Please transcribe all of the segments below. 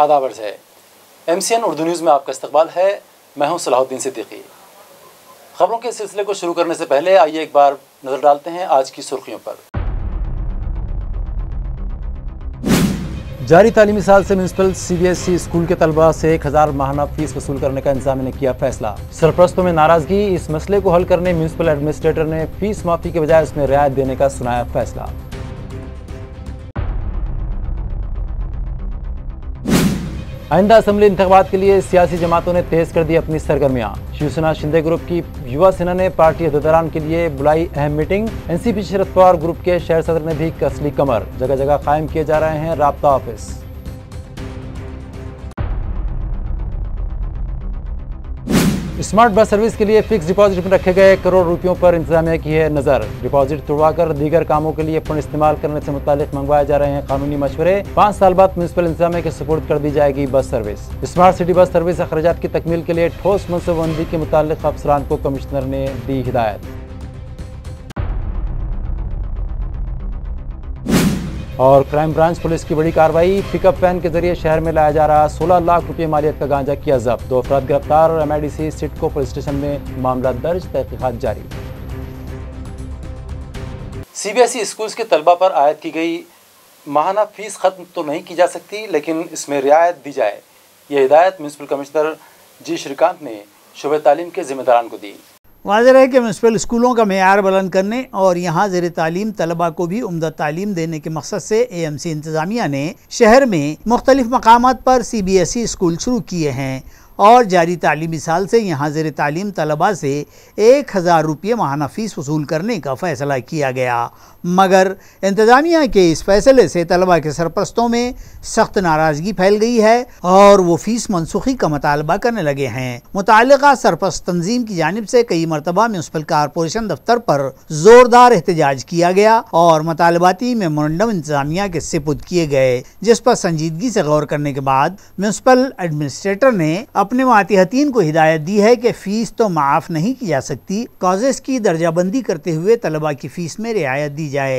आदाब अर्ज है M C N Urdu news में आपका इस्तबाल है मैं हूं सलाहुद्दीन सिद्दीकी खबरों के सिलसिले को शुरू करने से पहले आइए एक बार नज़र डालते हैं आज की सुर्खियों पर जारी तालीमी साल से municipal C B S E e school के तलबा से एक हज़ार माहाना फीस वसूल करने का इंतजाम ने किया फैसला सरप्रस्तों में नाराजगी इस मसले को हल करने म्यूनसिपल एडमिनिस्ट्रेटर ने फीस माफी के बजाय इसमें रियायत देने का सुनाया फैसला आइंदा असम्बली इंतबात के लिए सियासी जमातों ने तेज कर दी अपनी सरगर्मियां शिवसेना शिंदे ग्रुप की युवा सेना ने पार्टी अहदेदारान के लिए बुलाई अहम meeting NCP Sharad Pawar group के शहर सदर ने भी कसली कमर जगह जगह कायम किए जा रहे हैं रबता ऑफिस स्मार्ट बस सर्विस के लिए फिक्स डिपॉजिट में रखे गए करोड़ रुपयों पर इंतजामिया की है नजर डिपॉजिट तोड़वाकर दीगर कामों के लिए फंड इस्तेमाल करने से मुतालिक मंगवाए जा रहे हैं कानूनी मशवरे पाँच साल बाद म्यूनसिपल इंतजामिया के सपोर्ट कर दी जाएगी bus service smart city bus service अखराज की तकमील के लिए ठोस मनसूबंदी के मुतालिक अफसरान को कमिश्नर ने दी हिदायत और क्राइम ब्रांच पुलिस की बड़ी कार्रवाई पिकअप वैन के जरिए शहर में लाया जा रहा सोलह लाख रुपये मालियत का गांजा किया जब्त दो अफराद गिरफ्तार और एमआईडीसी सिटको पुलिस स्टेशन में मामला दर्ज तहकीकत जारी सीबीएसई स्कूल्स के तलबा पर आयद की गई माहाना फीस खत्म तो नहीं की जा सकती लेकिन इसमें रियायत दी जाए यह हिदायत म्यूनसिपल कमिश्नर जी श्रीकांत ने शुभ तालीम के जिम्मेदारान को दी वाजर है कि म्यूनसिपल स्कूलों का मैार बुलंद करने और यहाँ जेर तालीम तलबा को भी उमदा तालीम देने के मकसद से एम सी इंतज़ामिया ने शहर में मुख्तलिफ मकाम पर C B S E school शुरू किए हैं और जारी तलीमी साल से यहाँ जेर तालीम तलबा से एक हज़ार रुपये माहाना फ़ीस वसूल करने का फ़ैसला किया गया मगर इंतज़ामिया के इस फैसले से तलबा के सरपरस्तों में सख्त नाराज़गी फैल गई है और वो फीस मनसूखी का मतालबा करने लगे हैं मुतल सरपरस्त तंजीम की जानब से कई मरतबा म्यूनसिपल कारपोरेशन दफ्तर पर ज़ोरदार एहतजाज किया गया और मतालबाती मेमोरेंडम इंतज़ामिया के सिपुद किए गए जिस पर संजीदगी से गौर करने के बाद म्यूनसिपल एडमिनिस्ट्रेटर ने अपने मातहतीन को हिदायत दी है कि फ़ीस तो माफ़ नहीं की जा सकती कॉजेस की दर्जाबंदी करते हुए तलबा की फ़ीस में रियायत दी जाए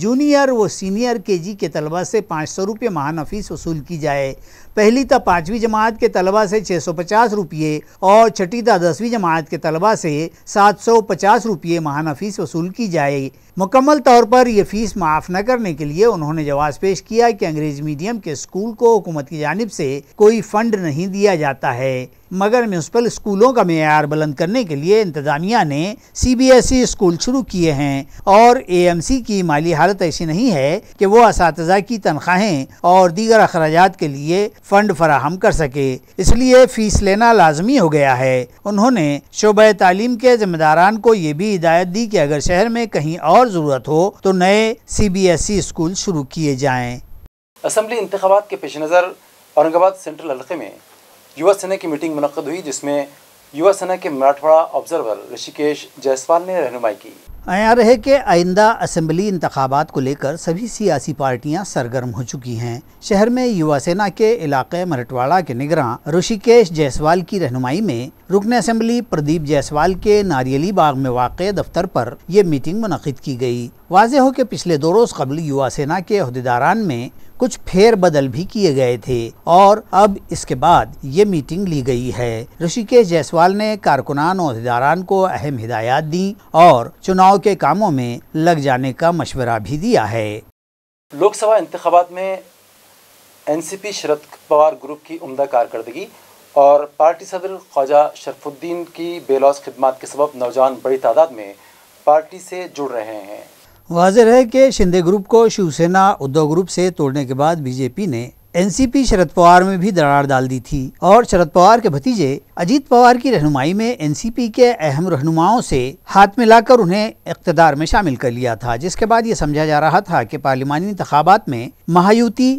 जूनियर व सीनियर के जी के तलबा से पाँच सौ रुपये महाना फीस वसूल की जाए पहली ता पाँचवीं जमात के तलबा से छः सौ पचास रुपये और छठी ता दसवीं जमात के तलबा से सात सौ पचास रुपये महाना फीस वसूल की जाए मुकम्मल तौर पर यह फ़ीस माफ़ न करने के लिए उन्होंने जवाब पेश किया कि अंग्रेज़ मीडियम के स्कूल को हुकूमत की जानब से कोई फ़ंड नहीं दिया जाता है मगर म्यूनसिपल स्कूलों का मैार बुलंद करने के लिए इंतज़ामिया ने C B S E school शुरू किए हैं और ए एम सी की माली हालत ऐसी नहीं है कि वो इस की तनख्वाहें और दीगर अखराज के लिए फंड फराहम कर सके इसलिए फीस लेना लाजमी हो गया है उन्होंने शोब तालीम के जिम्मेदारान को ये भी हिदायत दी कि अगर शहर में कहीं और ज़रूरत हो तो नए C B S E school शुरू किए जाएँ असम्बली इंतबात के पेश नज़र औरंगाबाद सेंट्रल हल्के में युवा सेना की मीटिंग मनद हुई जिसमें युवा सेना के मराठवाड़ा ऑब्जर्वर ऋषिकेश जायसवाल ने रहनुमाई की आया रहे कि आइंदा असम्बली इंतबात को लेकर सभी सियासी पार्टियां सरगर्म हो चुकी हैं शहर में युवा सेना के इलाके मरटवाड़ा के निगरा ऋषिकेश जायसवाल की रहनुमाई में रुकन असम्बली प्रदीप जायसवाल के नारियली बाग में वाक़ दफ्तर पर यह मीटिंग मुनद की गई वाज हो कि पिछले दो रोज़ कबल युवा सेना के अहदेदारान में कुछ फेरबदल भी किए गए थे और अब इसके बाद ये मीटिंग ली गई है ऋषिकेश जायसवाल ने कारकुनान और को अहम हिदायत दी और चुनाव के कामों में लग जाने का मशवरा भी दिया है लोकसभा इंतबात में एनसीपी शरद पवार ग्रुप की उमदा कारकर्दगी और पार्टी सदर ख्वाजा शरफुद्दीन की बेलौस खदमात के सब नौजवान बड़ी तादाद में पार्टी से जुड़ रहे हैं वाज है कि शिंदे ग्रुप को शिवसेना उद्धव ग्रुप से तोड़ने के बाद बीजेपी ने एनसीपी शरद पवार में भी दरार डाल दी थी और शरद पवार के भतीजे अजीत पवार की रहनुमाई में एनसीपी के अहम रहनुमाओं से हाथ मिलाकर उन्हें इकतदार में शामिल कर लिया था जिसके बाद ये समझा जा रहा था कि पार्लिमानी इंतबात में महायुति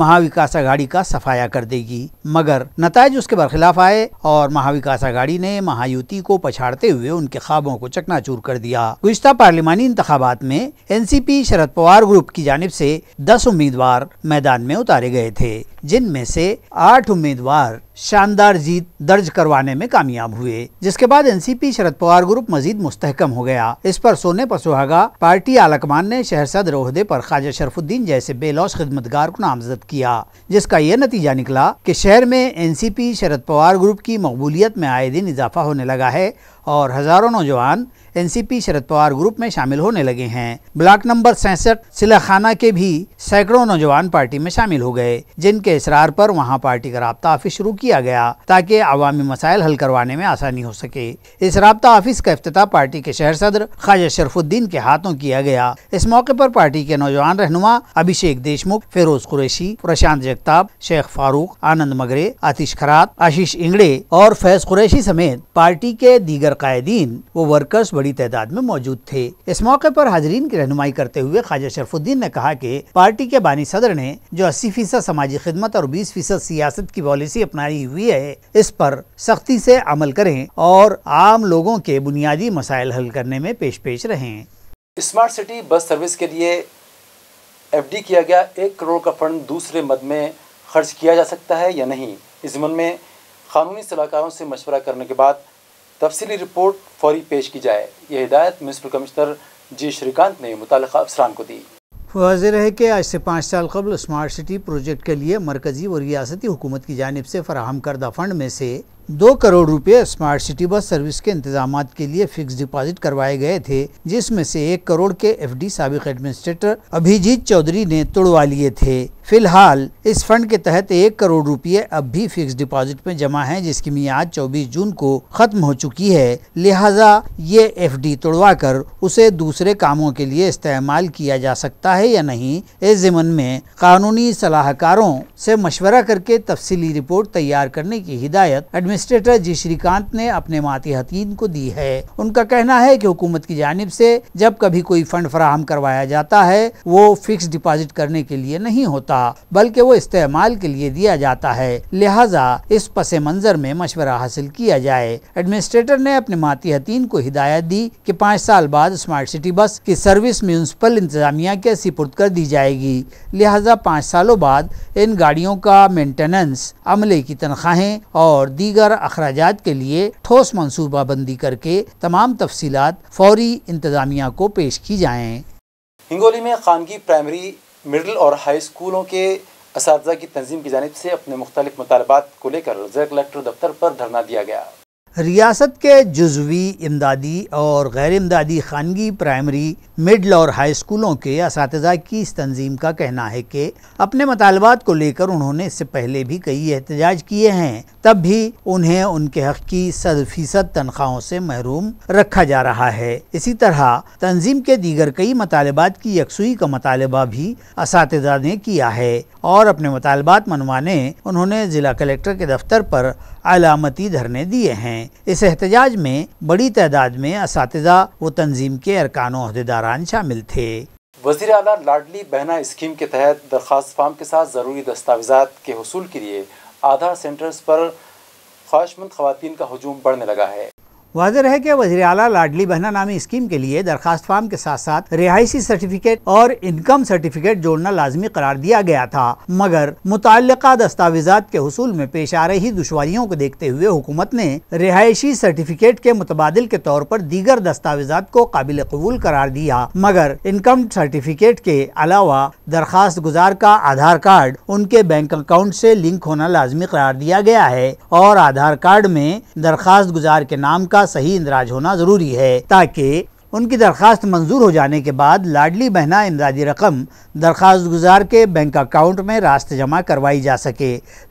महाविकास आघाड़ी का सफाया कर देगी मगर नतज उसके बरखिलाफ आए और महाविकास आघाड़ी ने महायुति को पछाड़ते हुए उनके ख्वाबों को चकनाचूर कर दिया गुजशत पार्लिमानी इंतबात में एनसीपी शरद पवार ग्रुप की जानब से दस उम्मीदवार मैदान में उतारे गए थे जिनमें से आठ उम्मीदवार शानदार जीत दर्ज करवाने में कामयाब हुए जिसके बाद एनसीपी शरद पवार ग्रुप मजीद मुस्तहकम हो गया इस पर सोने पर सुहागा पार्टी आलकमान ने शहर सदर ओहदे पर ख्वाजा शरफुद्दीन जैसे बेलौस खिदमतगार को नामजद मुस्तरद किया जिसका यह नतीजा निकला कि शहर में एनसीपी शरद पवार ग्रुप की मकबूलियत में आए दिन इजाफा होने लगा है और हजारों नौजवान एनसीपी शरद पवार ग्रुप में शामिल होने लगे हैं ब्लॉक नंबर सैंसठ सिलाखाना के भी सैकड़ों नौजवान पार्टी में शामिल हो गए जिनके इसरार पर वहां पार्टी का रबता ऑफिस शुरू किया गया ताकि आवामी मसाइल हल करवाने में आसानी हो सके इस रबता ऑफिस का अफ्ताह पार्टी के शहर सदर ख्वाजा शरफुद्दीन के हाथों किया गया इस मौके पर पार्टी के नौजवान रहनुमा अभिषेक देशमुख फिरोज कुरैशी प्रशांत जगताब शेख फारूक आनंद मगरे आतिश खरात आशीष इंगड़े और फैज कुरैशी समेत पार्टी के दीगर दीगर कायदीन व वर्कर्स बड़ी तादाद में मौजूद थे इस मौके पर हाजरीन की रहनुमाई करते हुए ख्वाजा शरफुद्दीन ने कहा कि पार्टी के बानी सदर ने जो अस्सी फीसद समाजी खिदमत और बीस फीसद सियासत की पॉलिसी अपनाई हुई है इस पर सख्ती से अमल करें और आम लोगों के बुनियादी मसाइल हल करने में पेश पेश रहें स्मार्ट सिटी बस सर्विस के लिए एफडी किया गया एक करोड़ का फंड दूसरे मद में खर्च किया जा सकता है या नहीं इस मन में कानूनी सलाहकारों से मशवरा करने के बाद तफसली रिपोर्ट फौरी पेश की जाए यह हिदायत म्यूनसिपल कमिश्नर जी श्रीकांत ने मुतल अफसरान को दी वाज है कि आज से पाँच साल कबल स्मार्ट सिटी प्रोजेक्ट के लिए मरकज़ी और रियासती हुकूमत की जानब से फराहम करदा फ़ंड में से दो करोड़ रुपए स्मार्ट सिटी बस सर्विस के इंतजाम के लिए फिक्स डिपॉजिट करवाए गए थे जिसमें से एक करोड़ के एफ डी सबक एडमिनिस्ट्रेटर अभिजीत चौधरी ने तोड़वा लिए थे फिलहाल इस फंड के तहत एक करोड़ रुपए अब भी फिक्स डिपॉजिट में जमा हैं जिसकी मियाद 24 जून को खत्म हो चुकी है लिहाजा ये एफ तोड़वा कर उसे दूसरे कामों के लिए इस्तेमाल किया जा सकता है या नहीं इस जमन में कानूनी सलाहकारों से मशवरा करके तफसीली रिपोर्ट तैयार करने की हिदायत एडमिनिस्ट्रेटर जी श्रीकांत ने अपने हतीन को दी है उनका कहना है कि हुकूमत की जानब से जब कभी कोई फंड फराहम करवाया जाता है वो फिक्स डिपॉजिट करने के लिए नहीं होता बल्कि वो इस्तेमाल के लिए दिया जाता है लिहाजा इस पस मंजर में मशवरा हासिल किया जाए एडमिनिस्ट्रेटर ने अपने हतीन को हिदायत दी की पाँच साल बाद स्मार्ट सिटी बस की सर्विस म्यूनसिपल इंतजामिया के सिपुर्द कर दी जाएगी लिहाजा पाँच सालों बाद इन गाड़ियों का मेंटेनेंस अमले की तनख्वाहें और दीगर दीगर अखराज के लिए ठोस मनसूबाबंदी करके तमाम तफसीत फौरी इंतजामिया को पेश की जाएँ हिंगोली में खानगी प्राइमरी मिडल और हाई स्कूलों के इस की तंजीम की जानब से अपने मुख्तलिफ मुतालबात को लेकर जिला कलेक्टर दफ्तर पर धरना दिया गया रियासत के जजवी इमदादी और गैर इमदादी खानगी प्राइमरी मिडल और हाई स्कूलों के इस की इस तंजीम का कहना है कि अपने मतालबात को लेकर उन्होंने इससे पहले भी कई एहतजाज किए हैं तब भी उन्हें उनके हक की सद फीसद तनख्वाहों से महरूम रखा जा रहा है इसी तरह तंजीम के दीगर कई मतालबात की यकसुई का मतालबा भी इस ने किया है और अपने मतालबात मनवाने उन्होंने जिला कलेक्टर के दफ्तर पर अलामती धरने दिए हैं इस एहतजाज में बड़ी तादाद में इस व तंजीम के अरकान अहदेदार दौरान शामिल थे वजीर अला लाडली बहना स्कीम के तहत दरख्वास्त फार्म के साथ ज़रूरी दस्तावेजात के हसूल के लिए आधार सेंटर्स पर ख्वाहिशमंद खुवान का हजूम बढ़ने लगा है वाज है कि वजी अला लाडली बहना नामी स्कीम के लिए दरखास्त फार्म के साथ साथ रिहायशी सर्टिफिकेट और इनकम सर्टिफिकेट जोड़ना लाजमी करार दिया गया था मगर मुतल दस्तावेजा के हसूल में पेश आ रही दुशारियों को देखते हुए हुकूमत ने रिहायशी सर्टिफिकेट के मुतबादल के तौर पर दीगर दस्तावेजा को काबिल कबूल करार दिया मगर इनकम सर्टिफिकेट के अलावा दरखास्त गुजार का आधार कार्ड उनके बैंक अकाउंट ऐसी लिंक होना लाजमी करार दिया गया है और आधार कार्ड में दरखास्त गुजार के नाम का सही इंदिराज होना जरूरी है ताकि उनकी दरख्वास्त मंजूर हो जाने के बाद लाडली बहना इमदादी रकम दरख्वास्त गुजार के बैंक अकाउंट में रास्त जमा करवाई जा सके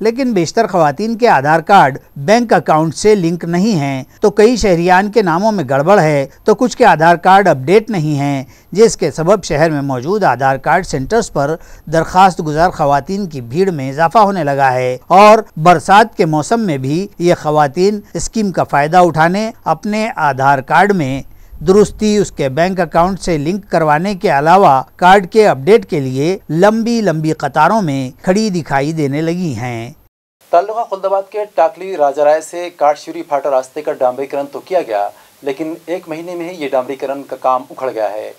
लेकिन बेशतर खातन के आधार कार्ड बैंक अकाउंट से लिंक नहीं हैं तो कई शहरियान के नामों में गड़बड़ है तो कुछ के आधार कार्ड अपडेट नहीं हैं जिसके सबब शहर में मौजूद आधार कार्ड सेंटर्स पर दरख्वास्त गुजार खुवान की भीड़ में इजाफा होने लगा है और बरसात के मौसम में भी ये खुवान स्कीम का फ़ायदा उठाने अपने आधार कार्ड में दुरुस्ती उसके बैंक अकाउंट से लिंक करवाने के अलावा कार्ड के अपडेट के लिए लंबी लंबी कतारों में खड़ी दिखाई देने लगी हैं ताल्लुका खुलदाबाद के टाकली राजा राय से काटशूरी फाटा रास्ते का डांबरीकरण तो किया गया लेकिन एक महीने में ही ये डांबरीकरण का काम उखड़ गया है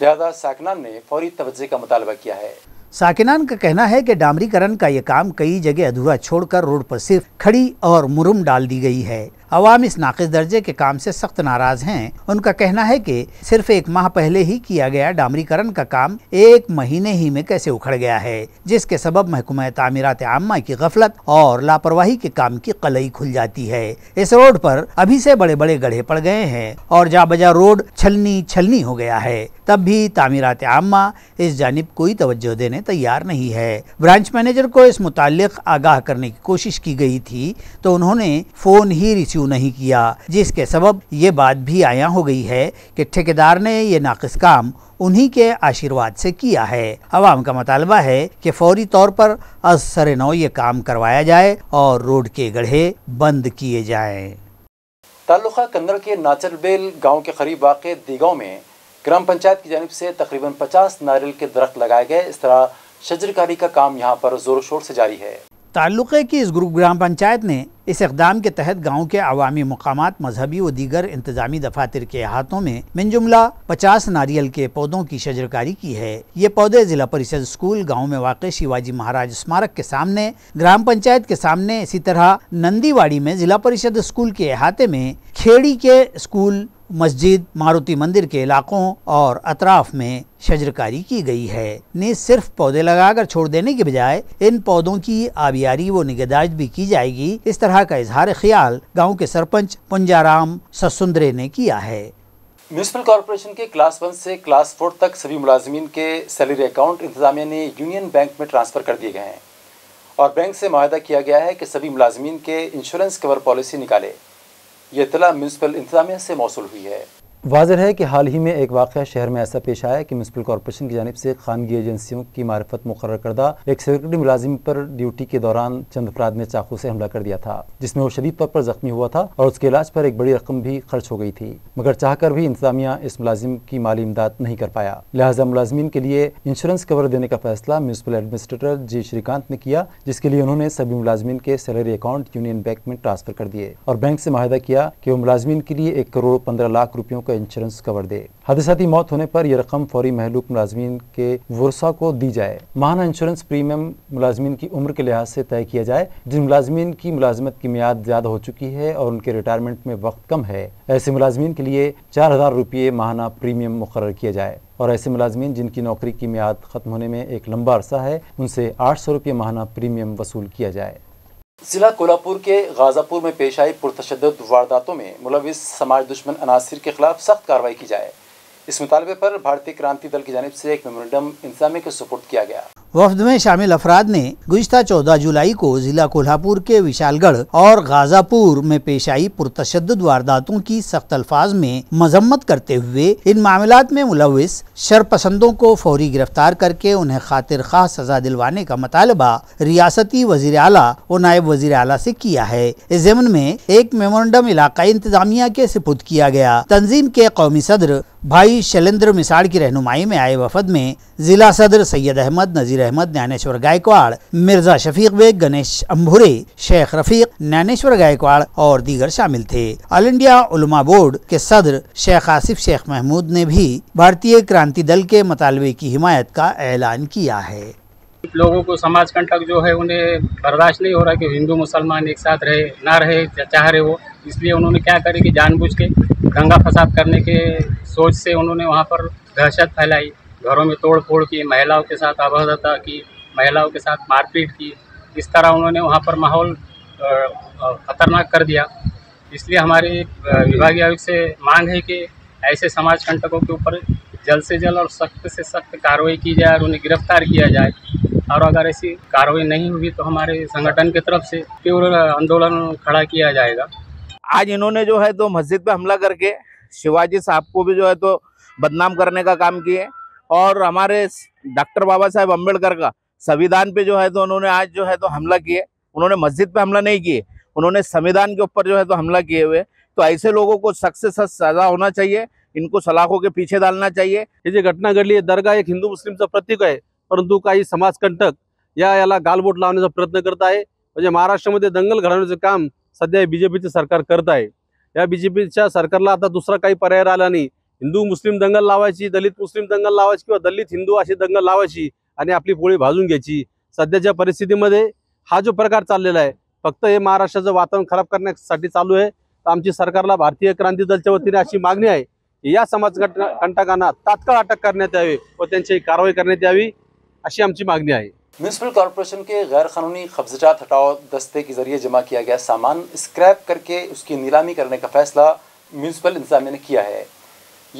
लिहाजा साकनान ने फौरी तवज्जे का मुतालबा किया है साकिनान का कहना है कि डामरीकरण का ये काम कई जगह अधूरा छोड़कर रोड पर सिर्फ खड़ी और मुरुम डाल दी गई है अवाम इस नाकिस दर्जे के काम से सख्त नाराज हैं उनका कहना है कि सिर्फ एक माह पहले ही किया गया डामरीकरण का काम एक महीने ही में कैसे उखड़ गया है जिसके सबब महकुमा तमीरत आमा की गफलत और लापरवाही के काम की कलई खुल जाती है इस रोड पर अभी से बड़े बड़े गढ़े पड़ गए हैं और जा बजा रोड छलनी छलनी हो गया है तब भी तामीरत आमा इस जानब कोई तोज्जो देने तैयार नहीं है ब्रांच मैनेजर को इस मुतल आगाह करने की कोशिश की गई थी तो उन्होंने फ़ोन ही रिसीव नहीं किया जिसके सबब ये बात भी आया हो गई है कि ठेकेदार ने ये नाकस काम उन्हीं के आशीर्वाद से किया है आवाम का मतालबा है कि फौरी तौर पर असर नौ ये काम करवाया जाए और रोड के गढ़े बंद किए जाए ताल्लुका कंदर के नाचलबेल गांव के करीब वाक़ दीगांव में ग्राम पंचायत की जानब से तकरीबन पचास नारियल के दरख्त लगाए गए इस तरह शजरकारी का काम यहाँ पर जोर शोर से जारी है ताल्लुक़े की इस ग्रुप ग्राम पंचायत ने इस इकदाम के तहत गाँव के अवामी मकाम मजहबी व दीगर इंतजामी दफातर के अहातों में मिनजुमला पचास नारियल के पौधों की शजरकारी की है ये पौधे जिला परिषद स्कूल गाँव में वाक़ शिवाजी महाराज स्मारक के सामने ग्राम पंचायत के सामने इसी तरह नंदीवाड़ी में जिला परिषद स्कूल के अहाते में खेड़ी के स्कूल मस्जिद मारुति मंदिर के इलाकों और अतराफ में शजरकारी की गई है ने सिर्फ पौधे लगाकर छोड़ देने के बजाय इन पौधों की आबियारी व निगहदाश्त भी की जाएगी इस तरह का इजहार ख्याल गांव के सरपंच पुंजाराम ससुंदरे ने किया है म्यूनसिपल कॉरपोरेशन के क्लास वन से क्लास फोर तक सभी मुलाजमीन के सैलरी अकाउंट इंतजामिया ने यूनियन बैंक में ट्रांसफ़र कर दिए गए हैं और बैंक से माह किया गया है कि सभी मुलाजमीन के इंश्योरेंस कवर पॉलिसी निकाले ये इतला म्यूनसिपल इंतजामिया से मौसू हुई है वाजह है कि हाल ही में एक वाक़ शहर में ऐसा पेश आया कि म्यूनसिपल कॉरपोरेशन की जानब से खानगी एजेंसियों की मार्फत मुकर करदा एक सिक्योरिटी मुलाजिम पर ड्यूटी के दौरान चंद अफराद ने चाकू से हमला कर दिया था जिसमें वो शदीद तौर पर जख्मी हुआ था और उसके इलाज पर एक बड़ी रकम भी खर्च हो गई थी मगर चाहकर भी इंतजामिया इस मुलाजिम की माली इमदाद नहीं कर पाया लिहाजा मुलाजमीन के लिए इंश्योरेंस कवर देने का फैसला म्यूनसिपल एडमिनिस्ट्रेटर जी श्रीकांत ने किया जिसके लिए उन्होंने सभी मुलाजमीन के सैलरी अकाउंट यूनियन बैंक में ट्रांसफर कर दिए और बैंक से माहिदा किया कि वो मुलाजमीन के लिए एक करोड़ पंद्रह लाख रुपयों का का इंश्योरेंस कवर दे हादसाती मौत होने पर यह रकम फौरी महलूक मुलाजमीन के वर्षा को दी जाए माहाना इंश्योरेंस प्रीमियम मुलाजमीन की उम्र के लिहाज से तय किया जाए जिन मुलाजमीन की मुलाजमत की मियाद ज़्यादा हो चुकी है और उनके रिटायरमेंट में वक्त कम है ऐसे मुलाजमीन के लिए चार हज़ार रुपये माहाना प्रीमियम मुकर किया जाए और ऐसे मुलाजमीन जिनकी नौकरी की मियाद ख़त्म होने में एक लंबा अरसा है उनसे आठ सौ रुपये माहाना प्रीमियम वसूल किया जाए जिला कोल्हापुर के गाज़ापुर में पेश आई पुरतशद वारदातों में मुलविस समाज दुश्मन अनासर के खिलाफ सख्त कार्रवाई की जाए इस मुतालबे पर भारतीय क्रांति दल की जानब से एक मेमोरेंडम इंतजामे के सपोर्ट किया गया वफद में शामिल अफराद ने गुजशत चौदह जुलाई को जिला कोल्हापुर के विशालगढ़ और गाजापुर में पेश आई पुरतशद वारदातों की सख्त अल्फाज में मजम्मत करते हुए इन मामला में मुलविस शरपसंदों को फौरी गिरफ्तार करके उन्हें खातिर खास सजा दिलवाने का मतालबा रियासती वजीर अला और नायब वजीर अला ऐसी किया है इस जमन में एक मेमोरेंडम इलाकई इंतजामिया के सपुर्द किया गया तंजीम के कौमी सदर भाई शैलेंद्र मिसाड़ की रहनुमाई में आए वफद में जिला सदर सैयद अहमद नजीर अहमद ज्ञानेश्वर गायकवाड़ मिर्जा शफीक बेग गणेश अम्भुरे शेख रफीक ज्ञानेश्वर गायकवाड़ और दीगर शामिल थे ऑल इंडिया उलमा बोर्ड के सदर शेख आसिफ शेख महमूद ने भी भारतीय क्रांति दल के मतालबे की हिमायत का ऐलान किया है लोगों को समाज कंटक जो है उन्हें बर्दाश्त नहीं हो रहा कि हिंदू मुसलमान एक साथ रहे ना रहे चाह रहे वो इसलिए उन्होंने क्या करे कि जानबूझ के दंगा फसाद करने के सोच से उन्होंने वहाँ पर दहशत फैलाई घरों में तोड़ फोड़ की महिलाओं के साथ अभद्रता की महिलाओं के साथ मारपीट की इस तरह उन्होंने वहाँ पर माहौल खतरनाक कर दिया इसलिए हमारे विभागीय आयुक्त से मांग है कि ऐसे समाज कंटकों के ऊपर जल्द से जल्द और सख्त से सख्त कार्रवाई की जाए और उन्हें गिरफ्तार किया जाए और अगर ऐसी कार्रवाई नहीं हुई तो हमारे संगठन की तरफ से तीव्र आंदोलन खड़ा किया जाएगा आज इन्होंने जो है तो मस्जिद पे हमला करके शिवाजी साहब को भी जो है तो बदनाम करने का काम किए और हमारे डॉक्टर बाबा साहेब अम्बेडकर का संविधान पे जो है तो उन्होंने आज जो है तो हमला किए उन्होंने मस्जिद पे हमला नहीं किए उन्होंने संविधान के ऊपर जो है तो हमला किए हुए तो ऐसे लोगों को सख्त से सख्त सजा होना चाहिए इनको सलाखों के पीछे डालना चाहिए ये जो घटना घट ली है दरगाह एक हिंदू मुस्लिम का प्रतीक है परंतु काही समाजकंटक या याला गालबोट लावण्याचा प्रयत्न करत आहे म्हणजे महाराष्ट्रामध्ये दंगल घडवण्याचं काम सध्या बी जे सरकार करत आहे या बी जे पीच्या सरकारला आता दुसरा काही पर्याय राहिला नाही हिंदू मुस्लिम दंगल लावायची दलित मुस्लिम दंगल लावायची किंवा दलित हिंदू अशी दंगल लावायची आणि आपली पोळी भाजून घ्यायची सध्याच्या परिस्थितीमध्ये हा जो प्रकार चाललेला आहे फक्त हे महाराष्ट्राचं वातावरण खराब करण्यासाठी चालू आहे तर आमची सरकारला भारतीय क्रांती दलच्या वतीने अशी मागणी आहे की या समाज कंटकांना तात्काळ अटक करण्यात यावी व त्यांची कारवाई करण्यात यावी अशी आमची मागणी आहे म्यूनसिपल कॉरपोरेशन के गैर कानूनी कब्जात हटाओ दस्ते के जरिए जमा किया गया सामान स्क्रैप करके उसकी नीलामी करने का फैसला म्यूनसिपल इंतजामिया ने किया है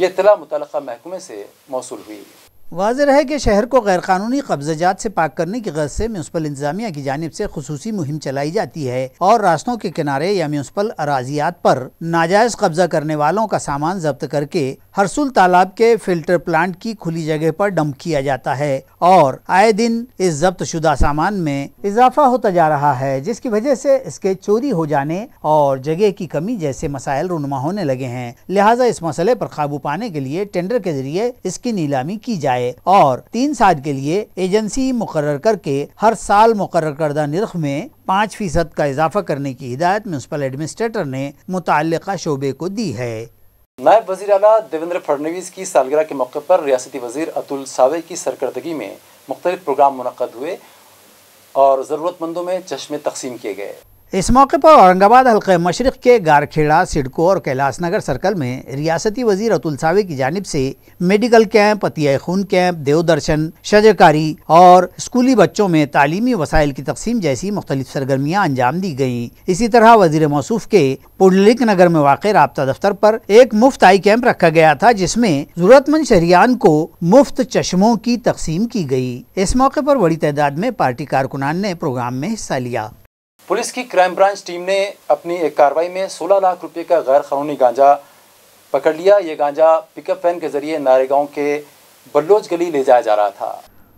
ये इतला मुतल महकमे से मौसू हुई वाज है कि शहर को गैरकानूनी कब्जाजात से पाक करने की गरज से म्यूनसिपल इंतजामिया की जानब से खसूसी मुहिम चलाई जाती है और रास्तों के किनारे या म्यूनसिपल अराजियात पर नाजायज कब्जा करने वालों का सामान जब्त करके हरसुल तालाब के फिल्टर प्लांट की खुली जगह पर डंप किया जाता है और आए दिन इस जब्त शुदा सामान में इजाफा होता जा रहा है जिसकी वजह से इसके चोरी हो जाने और जगह की कमी जैसे मसाइल रुनमा होने लगे हैं लिहाजा इस मसले पर काबू पाने के लिए टेंडर के जरिए इसकी नीलामी की जाए जाए और तीन साल के लिए एजेंसी मुकर करके हर साल मुकर करदा निरख में पाँच फीसद का इजाफा करने की हिदायत म्यूनसिपल एडमिनिस्ट्रेटर ने मुतल शोबे को दी है नायब वजी अला देवेंद्र फडनवीस की सालगराह के मौके पर रियासती वजीर अतुल सावे की सरकर्दगी में मुख्तलिफ प्रोग्राम मुनद हुए और ज़रूरतमंदों में चश्मे तकसीम किए गए इस मौके पर औरंगाबाद हल्के मशरक़ के गारखेड़ा सिडको और कैलाश नगर सर्कल में रियासती वजीर अतुल सावे की जानब से मेडिकल कैंप अतिया खून कैंप देवदर्शन शजरकारी और स्कूली बच्चों में तालीमी वसाइल की तकसीम जैसी मुख्तलिफ सरगर्मियाँ अंजाम दी गई इसी तरह वजीर मौसूफ के पुंडलिक नगर में वाक़ रबता दफ्तर पर एक मुफ्त आई कैंप रखा गया था जिसमें जरूरतमंद शहरियान को मुफ्त चश्मों की तकसीम की गई इस मौके पर बड़ी तादाद में पार्टी कारकुनान ने प्रोग्राम में हिस्सा लिया पुलिस की क्राइम ब्रांच टीम ने अपनी एक कार्रवाई में 16 लाख रुपए का गैर कानूनी गांजा पकड़ लिया ये गांजा पिकअप वैन के जरिए नारेगांव के बल्लोच गली ले जाया जा रहा था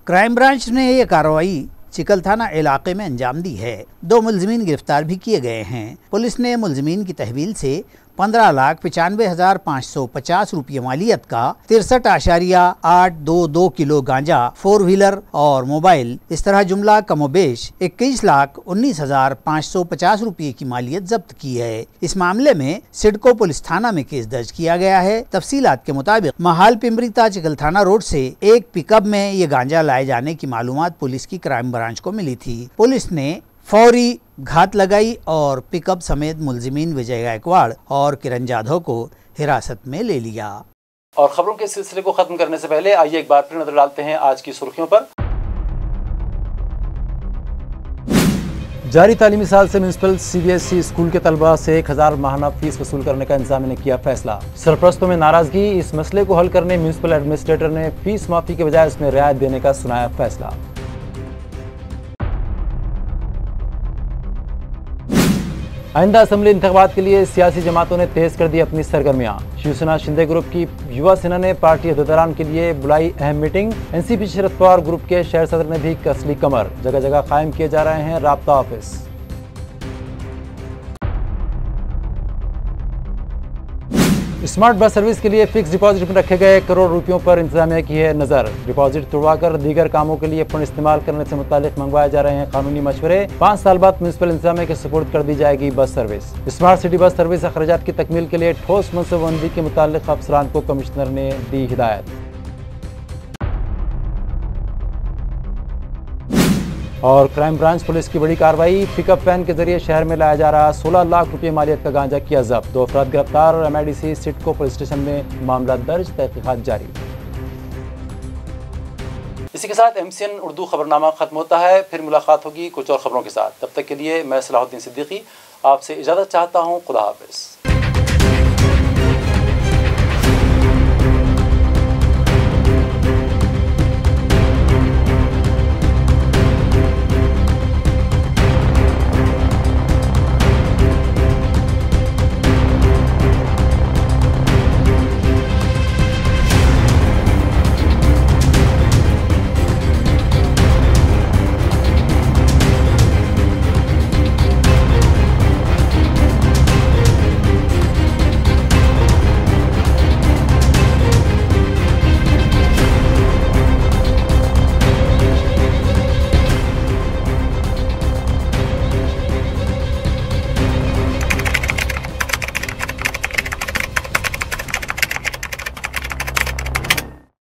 क्राइम ब्रांच ने ये कार्रवाई चिकल थाना इलाके में अंजाम दी है दो मुलजमीन गिरफ्तार भी किए गए हैं पुलिस ने मुलजमीन की तहवील से पंद्रह लाख पचानवे हजार पाँच सौ पचास रूपये मालियत का तिरसठ आशारिया आठ दो दो किलो गांजा फोर व्हीलर और मोबाइल इस तरह जुमला कमोबेश इक्कीस लाख उन्नीस हजार पाँच सौ पचास रूपये की मालियत जब्त की है इस मामले में सिडको पुलिस थाना में केस दर्ज किया गया है तफसीलात के मुताबिक महाल पिमरीता चिकल थाना रोड से एक पिकअप में ये गांजा लाए जाने की मालूम पुलिस की क्राइम ब्रांच को मिली थी पुलिस ने फौरी घात लगाई और पिकअप समेत मुलजिमीन विजय गायकवाड़ और किरण जाधव को हिरासत में ले लिया और खबरों के सिलसिले को खत्म करने से पहले आइए एक बार फिर नजर डालते हैं आज की सुर्खियों पर जारी तालीमी साल से म्यूनसिपल सीबीएसई e स्कूल के तलबा से एक हज़ार माहाना फीस वसूल करने का इंतजाम ने किया फैसला सरप्रस्तों में नाराजगी इस मसले को हल करने म्यूनसिपल एडमिनिस्ट्रेटर ने फीस माफी के बजाय इसमें रियायत देने का सुनाया फैसला आइंदा असम्बली इंतबात के लिए सियासी जमातों ने तेज कर दी अपनी सरगर्मियां शिवसेना शिंदे ग्रुप की युवा सेना ने पार्टी अहदेदारान के लिए बुलाई अहम meeting NCP Sharad Pawar group के शहर सदर ने भी कसली कमर जगह जगह कायम किए जा रहे हैं रबता ऑफिस स्मार्ट बस सर्विस के लिए फिक्स डिपॉजिट में रखे गए करोड़ रुपयों पर इंतजामिया की है नजर डिपॉजिट तोड़वाकर दीगर कामों के लिए फंड इस्तेमाल करने से मुतालिक मंगवाए जा रहे हैं कानूनी मशवरे पाँच साल बाद म्यूनसिपल इंतजामिया के सपोर्ट कर दी जाएगी bus service smart city bus service अखराज की तकमील के लिए ठोस मनसूबंदी के मुतालिक अफसरान को कमिश्नर ने दी हिदायत और क्राइम ब्रांच पुलिस की बड़ी कार्रवाई पिकअप वैन के जरिए शहर में लाया जा रहा सोलह लाख रुपये मालियत का गांजा किया जब्त दो अफराध गिरफ्तार और एमआईडीसी सिटको पुलिस स्टेशन में मामला दर्ज तहकीकत जारी इसी के साथ एम उर्दू खबरनामा खत्म होता है फिर मुलाकात होगी कुछ और खबरों के साथ तब तक के लिए मैं सलाहुद्दीन सिद्दीकी आपसे इजाज़त चाहता हूँ खुदा हाफिज़